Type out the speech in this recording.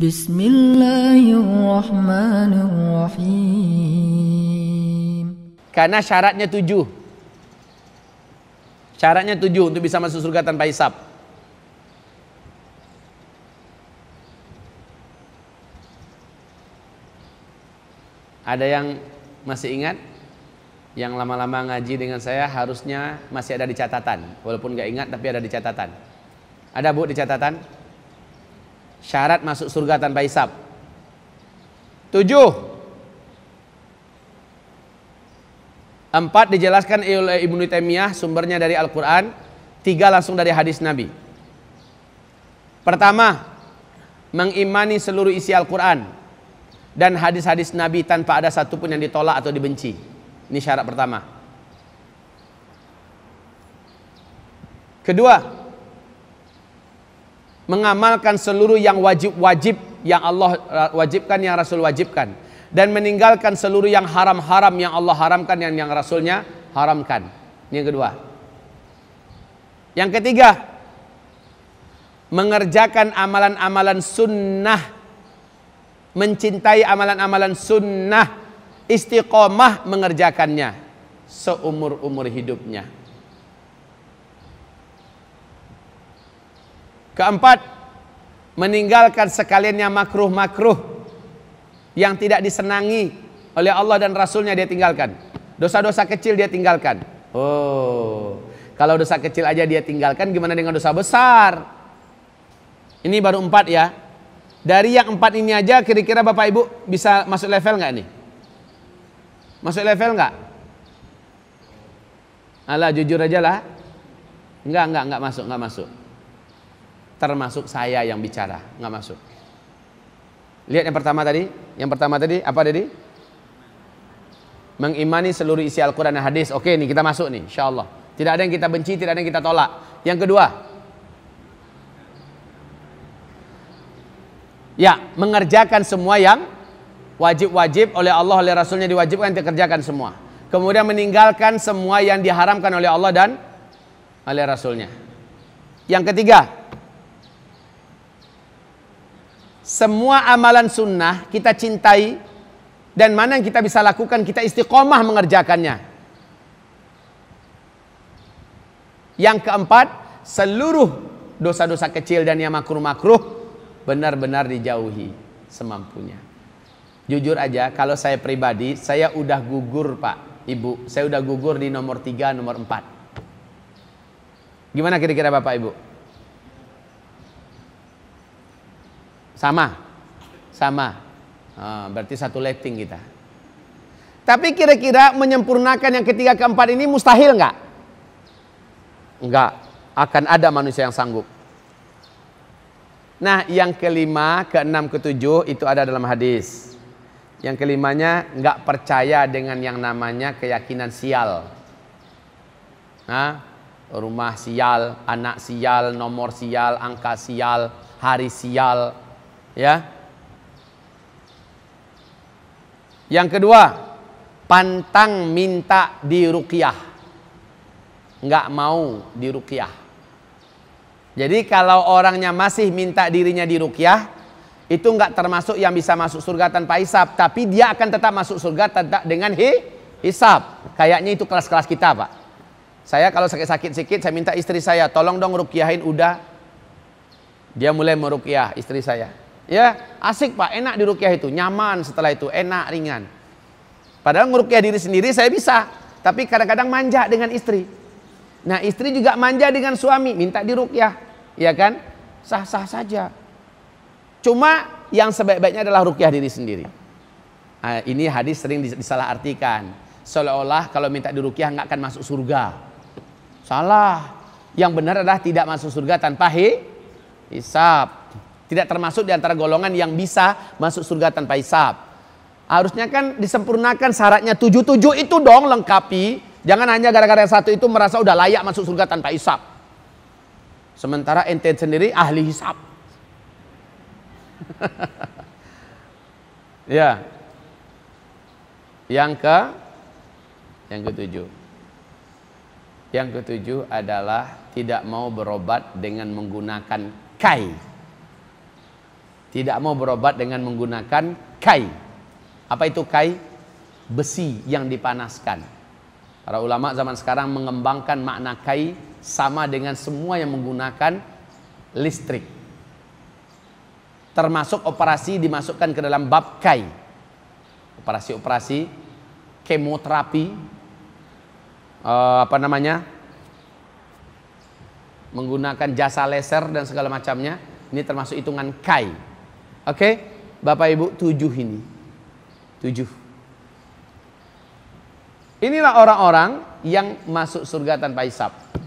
Bismillahirrahmanirrahim. Karena syaratnya tujuh. Syaratnya tujuh untuk bisa masuk surga tanpa hisap. Ada yang masih ingat? Yang lama-lama ngaji dengan saya harusnya masih ada di catatan. Walaupun gak ingat tapi ada di catatan. Ada bu di catatan? syarat masuk surga tanpa hisap. Tujuh. Empat dijelaskan oleh Ibnu Taimiyah sumbernya dari Al-Quran. Tiga langsung dari hadis Nabi. Pertama, mengimani seluruh isi Al-Quran dan hadis-hadis Nabi tanpa ada satupun yang ditolak atau dibenci. Ini syarat pertama. Kedua, mengamalkan seluruh yang wajib-wajib yang Allah eh, wajibkan yang Rasul wajibkan dan meninggalkan seluruh yang haram-haram yang Allah haramkan yang yang Rasulnya haramkan. Ini yang kedua. Yang ketiga, mengerjakan amalan-amalan sunnah mencintai amalan-amalan sunnah istiqomah mengerjakannya seumur-umur hidupnya Keempat, meninggalkan sekalian yang makruh-makruh yang tidak disenangi oleh Allah dan Rasulnya dia tinggalkan. Dosa-dosa kecil dia tinggalkan. Oh, kalau dosa kecil aja dia tinggalkan, gimana dengan dosa besar? Ini baru empat ya. Dari yang empat ini aja, kira-kira Bapak Ibu bisa masuk level nggak nih? Masuk level nggak? Alah, jujur aja lah. Enggak, enggak, enggak masuk, enggak masuk termasuk saya yang bicara, nggak masuk. Lihat yang pertama tadi, yang pertama tadi apa tadi? Mengimani seluruh isi Al-Quran dan hadis. Oke ini kita masuk nih, insya Allah. Tidak ada yang kita benci, tidak ada yang kita tolak. Yang kedua, ya mengerjakan semua yang wajib-wajib oleh Allah oleh Rasulnya diwajibkan dikerjakan semua. Kemudian meninggalkan semua yang diharamkan oleh Allah dan oleh Rasulnya. Yang ketiga, semua amalan sunnah kita cintai dan mana yang kita bisa lakukan kita istiqomah mengerjakannya yang keempat seluruh dosa-dosa kecil dan yang makruh-makruh benar-benar dijauhi semampunya jujur aja kalau saya pribadi saya udah gugur pak ibu saya udah gugur di nomor tiga nomor empat gimana kira-kira bapak ibu Sama. Sama. berarti satu lifting kita. Tapi kira-kira menyempurnakan yang ketiga keempat ini mustahil nggak? Nggak. Akan ada manusia yang sanggup. Nah yang kelima, keenam, ketujuh itu ada dalam hadis. Yang kelimanya nggak percaya dengan yang namanya keyakinan sial. Nah, rumah sial, anak sial, nomor sial, angka sial, hari sial, Ya. Yang kedua, pantang minta diruqyah. Enggak mau diruqyah. Jadi kalau orangnya masih minta dirinya diruqyah, itu enggak termasuk yang bisa masuk surga tanpa hisap, tapi dia akan tetap masuk surga tetap dengan hi, hisap. Kayaknya itu kelas-kelas kita, Pak. Saya kalau sakit-sakit sedikit, saya minta istri saya, tolong dong rukiahin udah. Dia mulai merukiah istri saya. Ya, asik Pak, enak di rukyah itu, nyaman setelah itu, enak, ringan. Padahal ngurukyah diri sendiri saya bisa, tapi kadang-kadang manja dengan istri. Nah, istri juga manja dengan suami, minta dirukyah, ya kan? Sah-sah saja. Cuma yang sebaik-baiknya adalah rukyah diri sendiri. Nah, ini hadis sering disalahartikan. Seolah-olah kalau minta dirukyah nggak akan masuk surga. Salah. Yang benar adalah tidak masuk surga tanpa hisab. Tidak termasuk di antara golongan yang bisa masuk surga tanpa hisap. Harusnya kan disempurnakan syaratnya tujuh-tujuh itu dong lengkapi. Jangan hanya gara-gara yang satu itu merasa udah layak masuk surga tanpa hisap. Sementara ente sendiri ahli hisap. ya. Yang ke yang ketujuh. Yang ketujuh adalah tidak mau berobat dengan menggunakan kai tidak mau berobat dengan menggunakan kai. Apa itu kai? Besi yang dipanaskan. Para ulama zaman sekarang mengembangkan makna kai sama dengan semua yang menggunakan listrik. Termasuk operasi dimasukkan ke dalam bab kai. Operasi-operasi kemoterapi eh, apa namanya? menggunakan jasa laser dan segala macamnya, ini termasuk hitungan kai. Oke, Bapak Ibu tujuh ini. Tujuh. Inilah orang-orang yang masuk surga tanpa hisap.